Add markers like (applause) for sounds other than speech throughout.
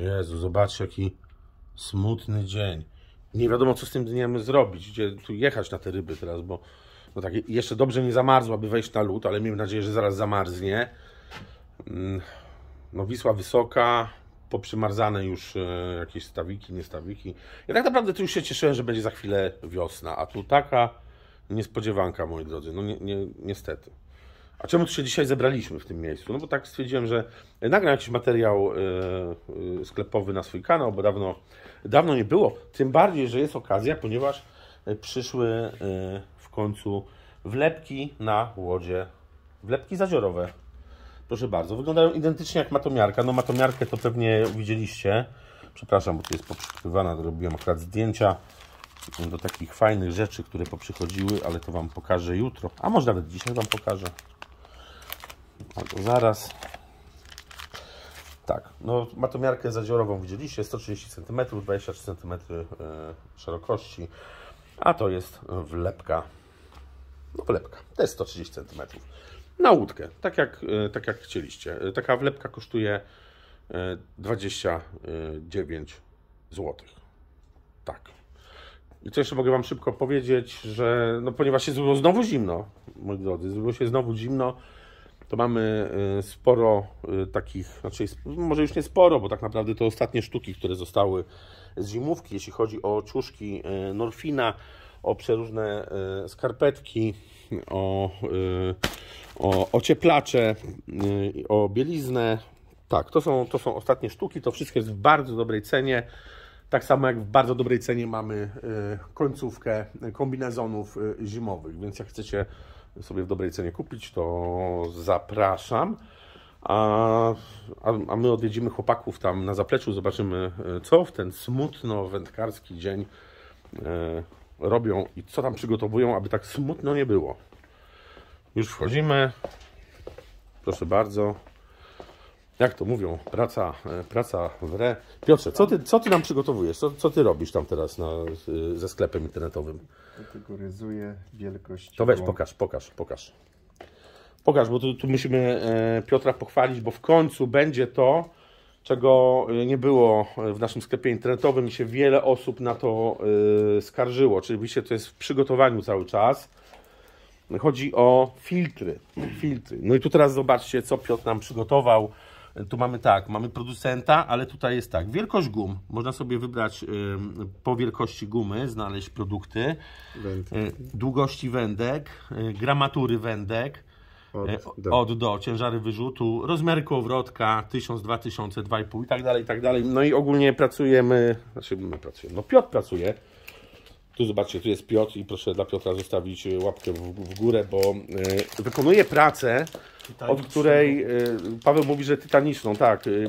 Jezu, zobaczcie jaki smutny dzień. Nie wiadomo, co z tym dniem zrobić, gdzie tu jechać na te ryby teraz, bo bo tak, jeszcze dobrze nie zamarzła, by wejść na lód, ale miejmy nadzieję, że zaraz zamarznie. Mm, no Wisła wysoka, poprzymarzane już e, jakieś stawiki, niestawiki. Ja tak naprawdę tu już się cieszyłem, że będzie za chwilę wiosna, a tu taka niespodziewanka, moi drodzy. No ni ni niestety. A czemu tu się dzisiaj zebraliśmy w tym miejscu? No bo tak stwierdziłem, że nagram jakiś materiał e, e, sklepowy na swój kanał, bo dawno, dawno nie było. Tym bardziej, że jest okazja, ponieważ e, przyszły w końcu wlepki na łodzie. Wlepki zaziorowe. Proszę bardzo, wyglądają identycznie jak matomiarka. No matomiarkę to pewnie widzieliście. Przepraszam, bo tu jest poprzypływana, robiłem akurat zdjęcia do takich fajnych rzeczy, które poprzychodziły, ale to Wam pokażę jutro. A może nawet dzisiaj Wam pokażę albo zaraz. Tak, no ma to miarkę zadziorową, widzieliście, 130 cm, 23 cm szerokości, a to jest wlepka, no wlepka, to jest 130 cm na łódkę, tak jak, e, tak jak chcieliście. E, taka wlepka kosztuje 29 e, zł. Tak. I co jeszcze mogę Wam szybko powiedzieć, że no ponieważ się zrobiło znowu zimno, moi drodzy, zrobiło się znowu zimno, to mamy y, sporo y, takich, znaczy może już nie sporo, bo tak naprawdę to ostatnie sztuki, które zostały z zimówki, jeśli chodzi o ciuszki y, Norfina, o przeróżne skarpetki, o, o ocieplacze, o bieliznę. Tak, to są, to są ostatnie sztuki, to wszystko jest w bardzo dobrej cenie. Tak samo jak w bardzo dobrej cenie mamy końcówkę kombinezonów zimowych, więc jak chcecie sobie w dobrej cenie kupić, to zapraszam. A, a, my odwiedzimy chłopaków tam na zapleczu, zobaczymy e, co w ten smutno-wędkarski dzień e, robią i co tam przygotowują, aby tak smutno nie było. Już wchodzimy. Proszę bardzo jak to mówią, praca, e, praca w re. Piotrze, co ty, co ty nam przygotowujesz? Co, co ty robisz tam teraz na, e, ze sklepem internetowym? Kategoryzuję wielkość. To weź, pokaż, pokaż, pokaż. Pokaż, bo tu, tu musimy e, Piotra pochwalić, bo w końcu będzie to, czego nie było w naszym sklepie internetowym i się wiele osób na to skarżyło. Oczywiście to jest w przygotowaniu cały czas. Chodzi o filtry. filtry. No i tu teraz zobaczcie, co Piotr nam przygotował tu mamy tak, mamy producenta, ale tutaj jest tak, wielkość gum, można sobie wybrać po wielkości gumy, znaleźć produkty, e, długości wędek, e, gramatury wędek, e, od do. od do. ciężary wyrzutu, rozmiary kołowrotka 1000, 2000, 2,5 i tak dalej, i tak dalej. No i ogólnie pracujemy, znaczy my pracujemy, no Piotr pracuje tu zobaczcie, tu jest Piotr i proszę dla Piotra zostawić e, łapkę w, w górę, bo y, wykonuje pracę, od której y, Paweł mówi, że tytaniczną, tak. Y,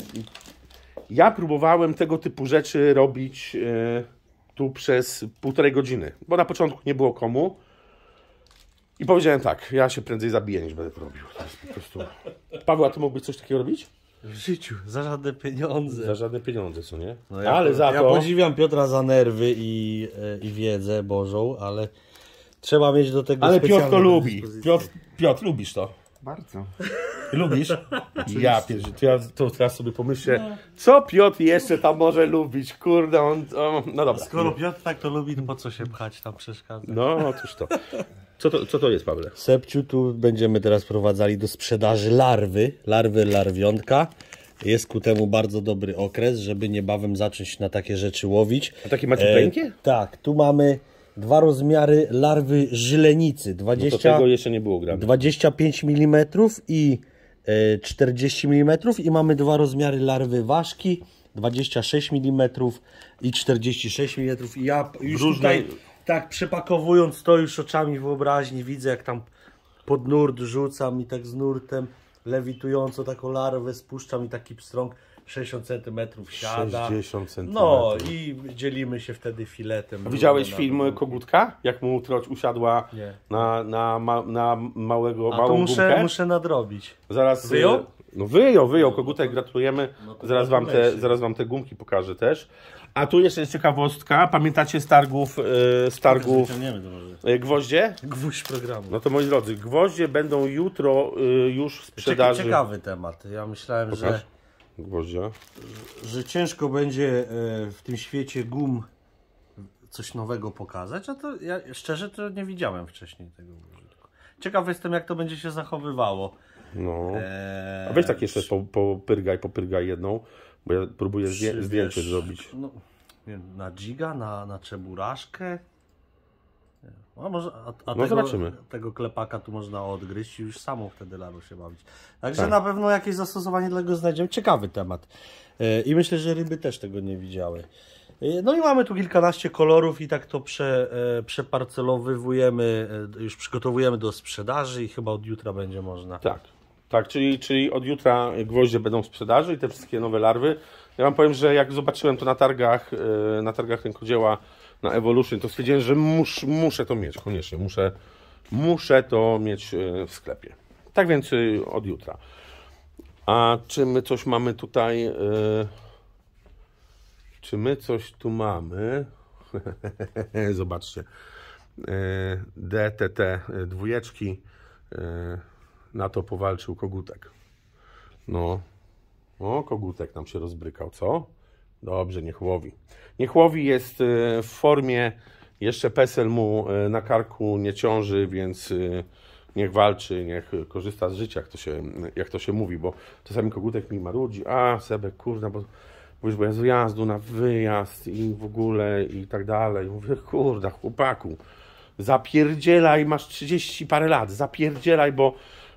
ja próbowałem tego typu rzeczy robić tu przez półtorej godziny, bo na początku nie było komu. I powiedziałem tak, ja się prędzej zabiję niż będę to robił. To jest po prostu... Paweł, a ty mógłbyś coś takiego robić? W życiu, za żadne pieniądze. Za żadne pieniądze, co nie? No ja, ale za ja to... podziwiam Piotra za nerwy i, e, i wiedzę Bożą, ale trzeba mieć do tego Ale Piotr to lubi. Piotr, Piotr, lubisz to? Bardzo. Lubisz? Ja, pierwszy, to, ja to teraz sobie pomyślę, co Piotr jeszcze tam może lubić, kurde, on, no dobra. Skoro Piotr tak to lubi, no po co się pchać tam przeszkadza? No, otóż to. Co to, co to jest, Pawle? Sepciu tu będziemy teraz prowadzali do sprzedaży larwy, larwy larwiątka. Jest ku temu bardzo dobry okres, żeby niebawem zacząć na takie rzeczy łowić. A takie macie pękie? E, tak, tu mamy dwa rozmiary larwy żylenicy. 20, no tego jeszcze nie było gramy. 25 mm i 40 e, mm i mamy dwa rozmiary larwy ważki 26 mm i 46 mm i ja już Różnej... tutaj tak przypakowując to już oczami wyobraźni, widzę jak tam pod nurt rzucam i tak z nurtem lewitująco taką larwę spuszczam i taki pstrąg 60 cm siada. 60 cm. No i dzielimy się wtedy filetem. A widziałeś film Kogutka? Jak mu troć usiadła na, na, ma, na małego, A małą to muszę, gumkę? muszę nadrobić. Zaraz... Wyjął? E, no wyjął, wyjął no, kogutek, no gratulujemy. No zaraz wam, te, zaraz wam te gumki pokażę też. A tu jeszcze jest ciekawostka. Pamiętacie z targów, z targów gwoździe? Gwóźdź programu. No to moi drodzy, gwoździe będą jutro e, już w sprzedaży. Ciekawy temat. Ja myślałem, Pokaż. że gwoździa. Że ciężko będzie e, w tym świecie gum coś nowego pokazać, a to ja szczerze to nie widziałem wcześniej tego użytku. Ciekawy jestem, jak to będzie się zachowywało. No. Eee, a weź tak jeszcze po, popyrgaj, popyrgaj jedną, bo ja próbuję zdję, zdjęcie zrobić. No, na giga, na, na czeburaszkę. A no, może, a, a no tego, zobaczymy. Tego klepaka tu można odgryźć i już samą wtedy laro się bawić. Także tak. na pewno jakieś zastosowanie dla tego znajdziemy. Ciekawy temat. Eee, I myślę, że ryby też tego nie widziały. Eee, no i mamy tu kilkanaście kolorów i tak to prze, przeparcelowujemy, e, już przygotowujemy do sprzedaży i chyba od jutra będzie można. Tak, tak, czyli, czyli od jutra gwoździe będą w sprzedaży i te wszystkie nowe larwy. Ja Wam powiem, że jak zobaczyłem to na targach, e, na targach rękodzieła na Evolution, to stwierdziłem, że mus, muszę to mieć koniecznie, muszę, muszę to mieć e, w sklepie. Tak więc e, od jutra. A czy my coś mamy tutaj? Czy my coś tu mamy? (laughs) Zobaczcie. DTT dwójeczki na to powalczył kogutek. No, o, kogutek nam się rozbrykał, co? Dobrze, niech łowi. Niech łowi jest y, w formie, jeszcze PESEL mu y, na karku nie ciąży, więc y, niech walczy, niech korzysta z życia, jak to się, jak to się mówi, bo czasami kogutek mi marudzi, a Sebek, kurde, bo mówisz, bo ja z wyjazdu na wyjazd i w ogóle i tak dalej. Mówię, kurda, chłopaku, zapierdzielaj, masz 30 parę lat, zapierdzielaj, bo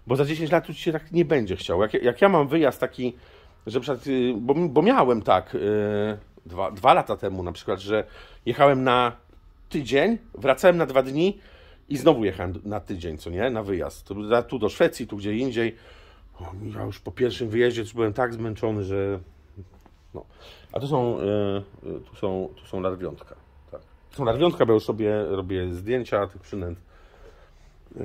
bo za 10 lat już się tak nie będzie chciał. Jak, jak ja mam wyjazd taki, że przykład, y, bo, bo miałem tak y, dwa, dwa lata temu na przykład, że jechałem na tydzień, wracałem na dwa dni i znowu jechałem na tydzień, co nie, na wyjazd. Tu do Szwecji, tu gdzie indziej. O, ja już po pierwszym wyjeździe już byłem tak zmęczony, że. No. A tu są, yy, tu są, tu są larwiątka. Tak. Tu są larwiątka, bo już sobie robię zdjęcia tych przynęt. Yy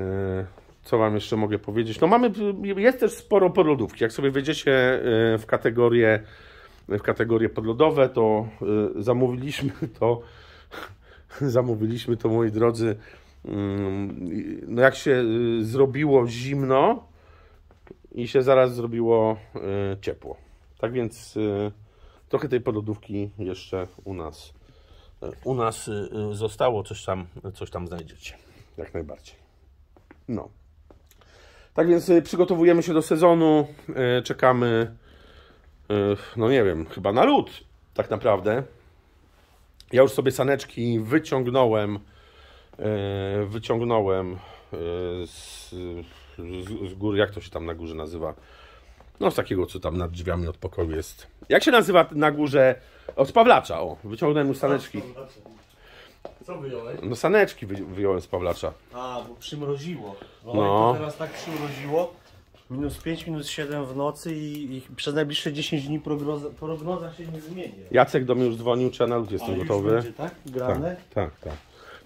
co Wam jeszcze mogę powiedzieć? No mamy, jest też sporo podlodówki. Jak sobie wejdziecie e, w kategorię, w kategorie podlodowe, to e, zamówiliśmy to, (laughs) zamówiliśmy to, moi drodzy, mm, no jak się e, zrobiło zimno i się zaraz zrobiło ciepło. Tak więc trochę tej podlodówki jeszcze u nas, u nas zostało, coś tam, coś tam znajdziecie, jak najbardziej. No. Tak więc y, przygotowujemy się do sezonu, y, czekamy, y, no nie wiem, chyba na lód tak naprawdę. Ja już sobie saneczki wyciągnąłem, wyciągnąłem z, z, z góry, jak to się tam na górze nazywa? No z takiego, co tam nad drzwiami od pokoju jest. Jak się nazywa na górze? Od spawlacza, o. Wyciągnąłem już saneczki. Co wyjąłeś? No saneczki wyjąłem z Pawlacza. A, bo przymroziło. No, no. To teraz tak przymroziło. Minus 5, minus 7 w nocy i, i przez najbliższe 10 dni prognoza, prognoza, się nie zmieni. Jacek do mnie już dzwonił, czy ja na lód jestem A, gotowy. Będzie, tak? Grane? Tak, tak, tak.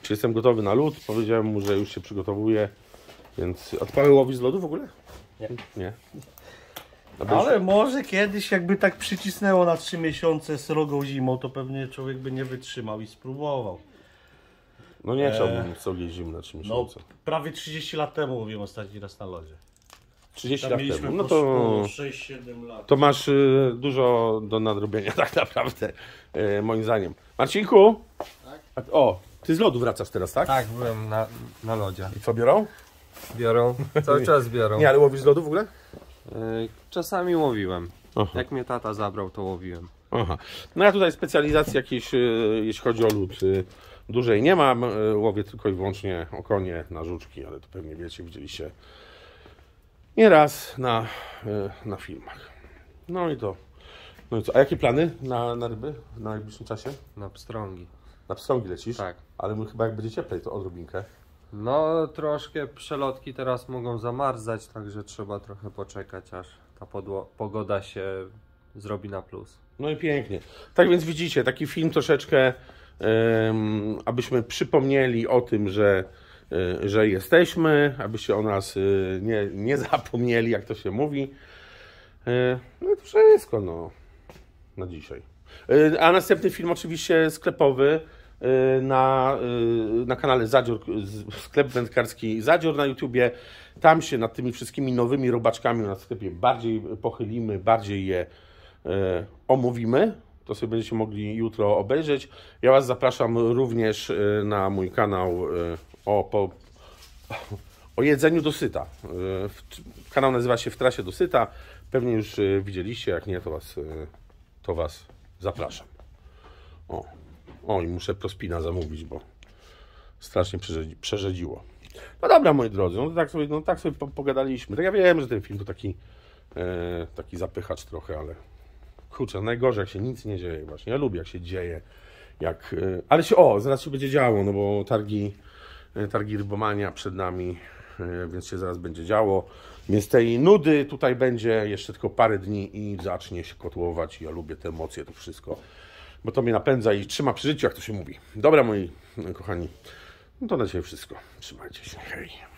Czy jestem gotowy na lód? Powiedziałem mu, że już się przygotowuję. Więc odpalę łowi z lodu w ogóle? Nie. nie. Ale już... może kiedyś jakby tak przycisnęło na 3 miesiące srogą zimą, to pewnie człowiek by nie wytrzymał i spróbował. No nie e, chciałbym w sobie zimna 3 no, prawie 30 lat temu mówiłem ostatni raz na lodzie. 30 lat temu. No to, 6-7 lat. to masz y, dużo do nadrobienia (laughs) tak naprawdę, y, moim zdaniem. Marcinku? Tak? O, ty z lodu wracasz teraz, tak? Tak, byłem na, na lodzie. I co biorą? Biorą, cały czas biorą. (laughs) Nie, ale łowisz z lodu w ogóle? Y, Czasami łowiłem. Aha. Jak mnie tata zabrał, to łowiłem. Aha. No ja tutaj specjalizacji jakiejś, y, jeśli chodzi o lód, y, Dużej nie mam, e, łowię tylko i wyłącznie okonie na żuczki, ale to pewnie wiecie, widzieliście nieraz na, e, na filmach. No i to. No i co, a jakie plany na, na ryby w najbliższym czasie? Na pstrągi. Na pstrągi lecisz? Tak. Ale my chyba jak będzie cieplej, to odrobinkę. No troszkę przelotki teraz mogą zamarzać, także trzeba trochę poczekać, aż ta pogoda się zrobi na plus. No i pięknie. Tak więc widzicie, taki film troszeczkę abyśmy przypomnieli o tym, że, e, że jesteśmy, abyście o nas e, nie, nie zapomnieli, jak to się mówi. E, no to wszystko no, na dzisiaj. A następny film oczywiście sklepowy na, na kanale Zadzior, sklep wędkarski Zadzior na YouTubie. Tam się nad tymi wszystkimi nowymi robaczkami na sklepie bardziej pochylimy, bardziej je omówimy to sobie będziecie mogli jutro obejrzeć. Ja Was zapraszam również y, na mój kanał y, o, po, o jedzeniu dosyta. Y, kanał nazywa się W trasie dosyta. Pewnie już widzieliście, jak nie, to Was, to was zapraszam. O, o i muszę Prospina zamówić, bo strasznie przerzedziło. No dobra, moi drodzy, no tak sobie, no tak sobie pogadaliśmy. Tak ja wiem, że ten film to taki, e, taki zapychacz trochę, ale kurczę, najgorzej jak się nic nie dzieje właśnie. Ja lubię jak się dzieje. Jak, y, ale się, o, zaraz się będzie działo, no bo targi, y, targi rybomania przed nami, y, więc się zaraz będzie działo. Więc tej nudy tutaj będzie jeszcze tylko parę dni i zacznie się kotłować. Ja lubię te emocje, to wszystko, bo to mnie napędza i trzyma przy życiu, jak to się mówi. Dobra, moi kochani, no to na dzisiaj wszystko. Trzymajcie się, hej.